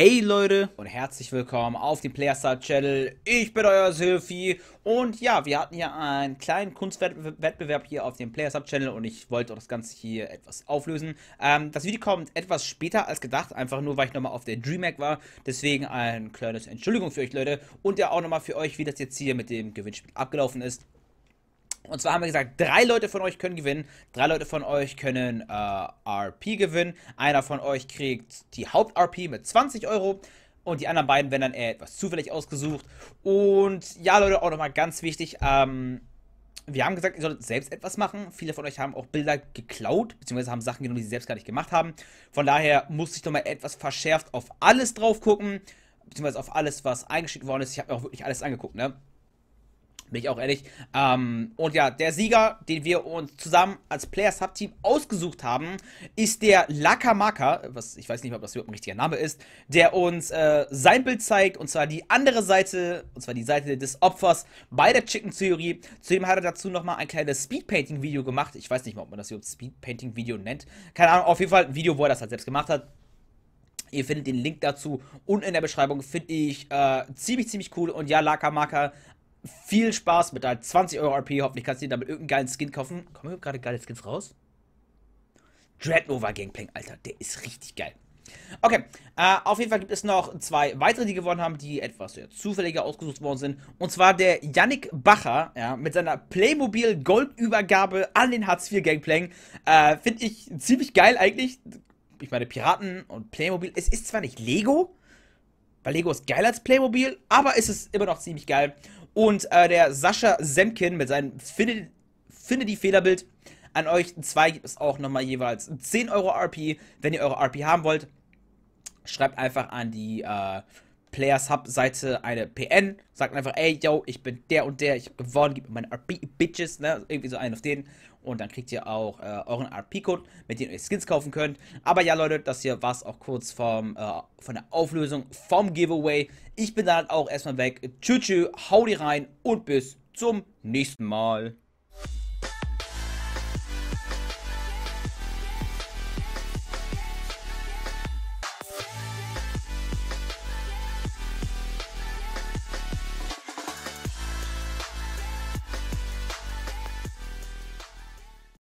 Hey Leute und herzlich willkommen auf dem PlayerStar Channel. Ich bin euer Silvi und ja, wir hatten hier einen kleinen Kunstwettbewerb hier auf dem PlayerStar Channel und ich wollte auch das Ganze hier etwas auflösen. Ähm, das Video kommt etwas später als gedacht, einfach nur weil ich nochmal auf der DreamHack war. Deswegen ein kleines Entschuldigung für euch Leute und ja auch nochmal für euch, wie das jetzt hier mit dem Gewinnspiel abgelaufen ist. Und zwar haben wir gesagt, drei Leute von euch können gewinnen, drei Leute von euch können äh, RP gewinnen, einer von euch kriegt die Haupt-RP mit 20 Euro und die anderen beiden werden dann eher etwas zufällig ausgesucht. Und ja, Leute, auch nochmal ganz wichtig, ähm, wir haben gesagt, ihr solltet selbst etwas machen. Viele von euch haben auch Bilder geklaut, beziehungsweise haben Sachen genommen, die sie selbst gar nicht gemacht haben. Von daher musste ich nochmal etwas verschärft auf alles drauf gucken, beziehungsweise auf alles, was eingeschickt worden ist. Ich habe mir auch wirklich alles angeguckt, ne? Bin ich auch ehrlich. Ähm, und ja, der Sieger, den wir uns zusammen als Player Subteam ausgesucht haben, ist der Lakamaka, was ich weiß nicht, ob das überhaupt ein richtiger Name ist, der uns äh, sein Bild zeigt, und zwar die andere Seite, und zwar die Seite des Opfers bei der Chicken Theorie. Zudem hat er dazu nochmal ein kleines Speedpainting-Video gemacht. Ich weiß nicht mal, ob man das überhaupt Speedpainting-Video nennt. Keine Ahnung, auf jeden Fall ein Video, wo er das halt selbst gemacht hat. Ihr findet den Link dazu unten in der Beschreibung finde ich äh, ziemlich, ziemlich cool. Und ja, Lakamaka, viel Spaß mit deinen 20 Euro RP. Hoffentlich kannst du dir damit irgendeinen geilen Skin kaufen. Kommen gerade geile Skins raus? Dreadnova Gangplank, Alter, der ist richtig geil. Okay, äh, auf jeden Fall gibt es noch zwei weitere, die gewonnen haben, die etwas ja, zufälliger ausgesucht worden sind. Und zwar der Yannick Bacher ja, mit seiner Playmobil Goldübergabe an den Hartz IV Gangplank. Äh, Finde ich ziemlich geil eigentlich. Ich meine, Piraten und Playmobil. Es ist zwar nicht Lego, weil Lego ist geiler als Playmobil, aber es ist immer noch ziemlich geil. Und äh, der Sascha Semkin mit seinem Finde, Finde die Fehlerbild an euch zwei gibt es auch nochmal jeweils 10 Euro RP. Wenn ihr eure RP haben wollt, schreibt einfach an die äh, Players Hub Seite eine PN, sagt einfach, ey, yo, ich bin der und der, ich hab gewonnen, gib mir meine RP-Bitches, ne, irgendwie so einen auf den. Und dann kriegt ihr auch äh, euren RP-Code, mit dem ihr Skins kaufen könnt. Aber ja, Leute, das hier war es auch kurz vom, äh, von der Auflösung vom Giveaway. Ich bin dann auch erstmal weg. Tschüss, tschüss, hau die rein und bis zum nächsten Mal.